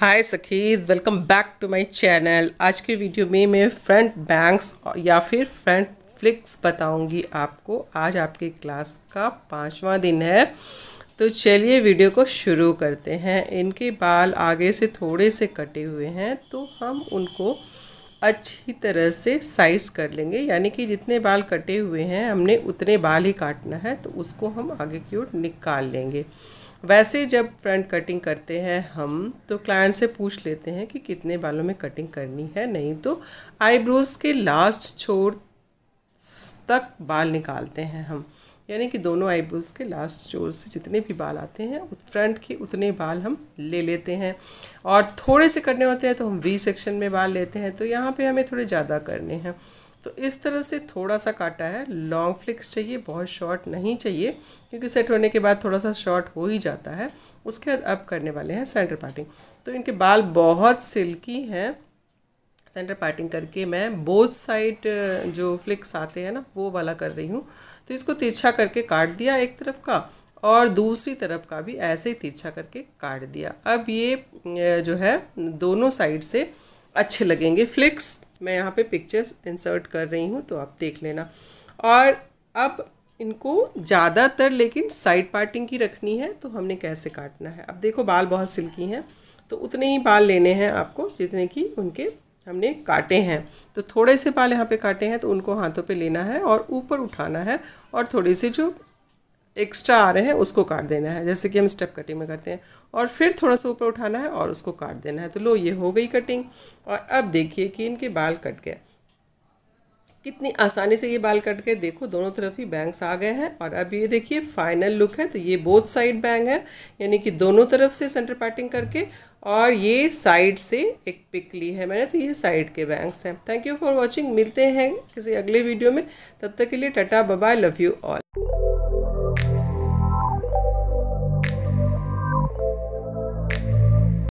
हाय सखीज़ welcome back to my channel आज के वीडियो में मैं फ्रंट बैंक्स या फिर फ्रंट फ्लिक्स बताऊंगी आपको आज आपके क्लास का पाँचवा दिन है तो चलिए वीडियो को शुरू करते हैं इनके बाल आगे से थोड़े से कटे हुए हैं तो हम उनको अच्छी तरह से साइज कर लेंगे यानी कि जितने बाल कटे हुए हैं हमने उतने बाल ही काटना है तो उसको हम आगे की ओर निकाल लेंगे वैसे जब फ्रंट कटिंग करते हैं हम तो क्लाइंट से पूछ लेते हैं कि कितने बालों में कटिंग करनी है नहीं तो आईब्रोज़ के लास्ट छोर तक बाल निकालते हैं हम यानी कि दोनों आईब्रोज के लास्ट जोर से जितने भी बाल आते हैं फ्रंट के उतने बाल हम ले लेते हैं और थोड़े से करने होते हैं तो हम वी सेक्शन में बाल लेते हैं तो यहाँ पे हमें थोड़े ज़्यादा करने हैं तो इस तरह से थोड़ा सा काटा है लॉन्ग फ्लिक्स चाहिए बहुत शॉर्ट नहीं चाहिए क्योंकि सेट होने के बाद थोड़ा सा शॉर्ट हो ही जाता है उसके बाद अब करने वाले हैं सेंटर पार्टिंग तो इनके बाल बहुत सिल्की हैं सेंटर पैटिंग करके मैं बोथ साइड जो फ्लिक्स आते हैं ना वो वाला कर रही हूँ तो इसको तिरछा करके काट दिया एक तरफ का और दूसरी तरफ का भी ऐसे ही तिरछा करके काट दिया अब ये जो है दोनों साइड से अच्छे लगेंगे फ्लिक्स मैं यहाँ पे पिक्चर्स इंसर्ट कर रही हूँ तो आप देख लेना और अब इनको ज़्यादातर लेकिन साइड पार्टिंग की रखनी है तो हमने कैसे काटना है अब देखो बाल बहुत सिल्की हैं तो उतने ही बाल लेने हैं आपको जितने की उनके हमने काटे हैं तो थोड़े से बाल यहाँ पे काटे हैं तो उनको हाथों पे लेना है और ऊपर उठाना है और थोड़े से जो एक्स्ट्रा आ रहे हैं उसको काट देना है जैसे कि हम स्टेप कटिंग में करते हैं और फिर थोड़ा सा ऊपर उठाना है और उसको काट देना है तो लो ये हो गई कटिंग और अब देखिए कि इनके बाल कट गए कितनी आसानी से ये बाल कट गए देखो दोनों तरफ ही बैंग्स आ गए हैं और अब ये देखिए फाइनल लुक है तो ये बोथ साइड बैंग है यानी कि दोनों तरफ से सेंटर पार्टिंग करके और ये साइड से एक पिक ली है मैंने तो ये साइड के बैंग्स हैं थैंक यू फॉर वॉचिंग मिलते हैं किसी अगले वीडियो में तब तक के लिए tata bye love you all